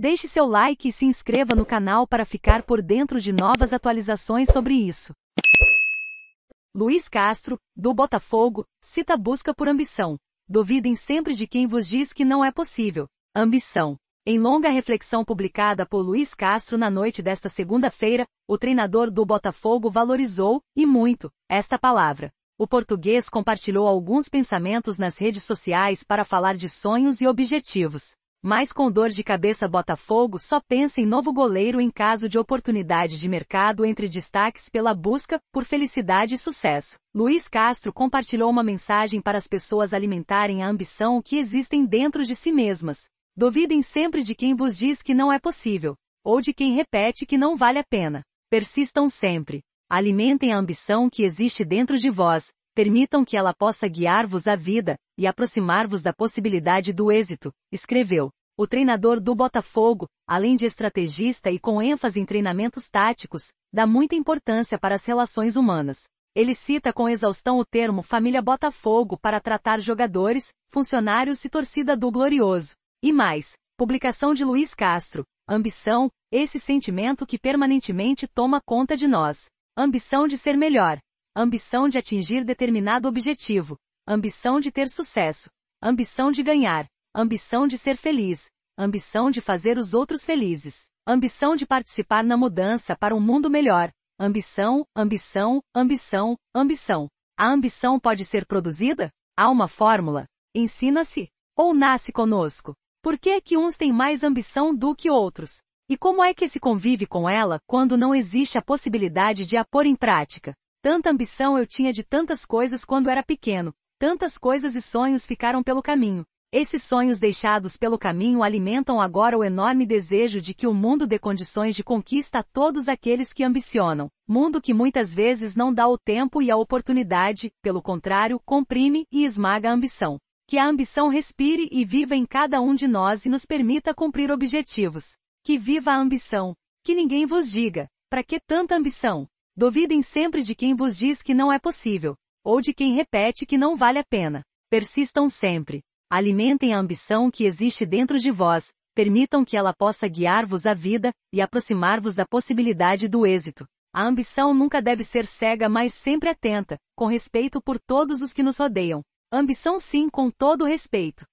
Deixe seu like e se inscreva no canal para ficar por dentro de novas atualizações sobre isso. Luiz Castro, do Botafogo, cita busca por ambição. Duvidem sempre de quem vos diz que não é possível. Ambição. Em longa reflexão publicada por Luiz Castro na noite desta segunda-feira, o treinador do Botafogo valorizou, e muito, esta palavra. O português compartilhou alguns pensamentos nas redes sociais para falar de sonhos e objetivos. Mas com dor de cabeça Botafogo só pensa em novo goleiro em caso de oportunidade de mercado entre destaques pela busca por felicidade e sucesso. Luiz Castro compartilhou uma mensagem para as pessoas alimentarem a ambição que existem dentro de si mesmas. Duvidem sempre de quem vos diz que não é possível, ou de quem repete que não vale a pena. Persistam sempre. Alimentem a ambição que existe dentro de vós, Permitam que ela possa guiar-vos à vida e aproximar-vos da possibilidade do êxito, escreveu. O treinador do Botafogo, além de estrategista e com ênfase em treinamentos táticos, dá muita importância para as relações humanas. Ele cita com exaustão o termo família Botafogo para tratar jogadores, funcionários e torcida do Glorioso. E mais, publicação de Luiz Castro, ambição, esse sentimento que permanentemente toma conta de nós. Ambição de ser melhor, ambição de atingir determinado objetivo, ambição de ter sucesso, ambição de ganhar, ambição de ser feliz, ambição de fazer os outros felizes, ambição de participar na mudança para um mundo melhor, ambição, ambição, ambição, ambição. A ambição pode ser produzida? Há uma fórmula? Ensina-se ou nasce conosco? Por que é que uns têm mais ambição do que outros? E como é que se convive com ela quando não existe a possibilidade de a pôr em prática? Tanta ambição eu tinha de tantas coisas quando era pequeno, tantas coisas e sonhos ficaram pelo caminho. Esses sonhos deixados pelo caminho alimentam agora o enorme desejo de que o mundo dê condições de conquista a todos aqueles que ambicionam. Mundo que muitas vezes não dá o tempo e a oportunidade, pelo contrário, comprime e esmaga a ambição. Que a ambição respire e viva em cada um de nós e nos permita cumprir objetivos. Que viva a ambição. Que ninguém vos diga, para que tanta ambição? Duvidem sempre de quem vos diz que não é possível, ou de quem repete que não vale a pena. Persistam sempre. Alimentem a ambição que existe dentro de vós, permitam que ela possa guiar-vos a vida e aproximar-vos da possibilidade do êxito. A ambição nunca deve ser cega, mas sempre atenta, com respeito por todos os que nos rodeiam. Ambição sim, com todo respeito.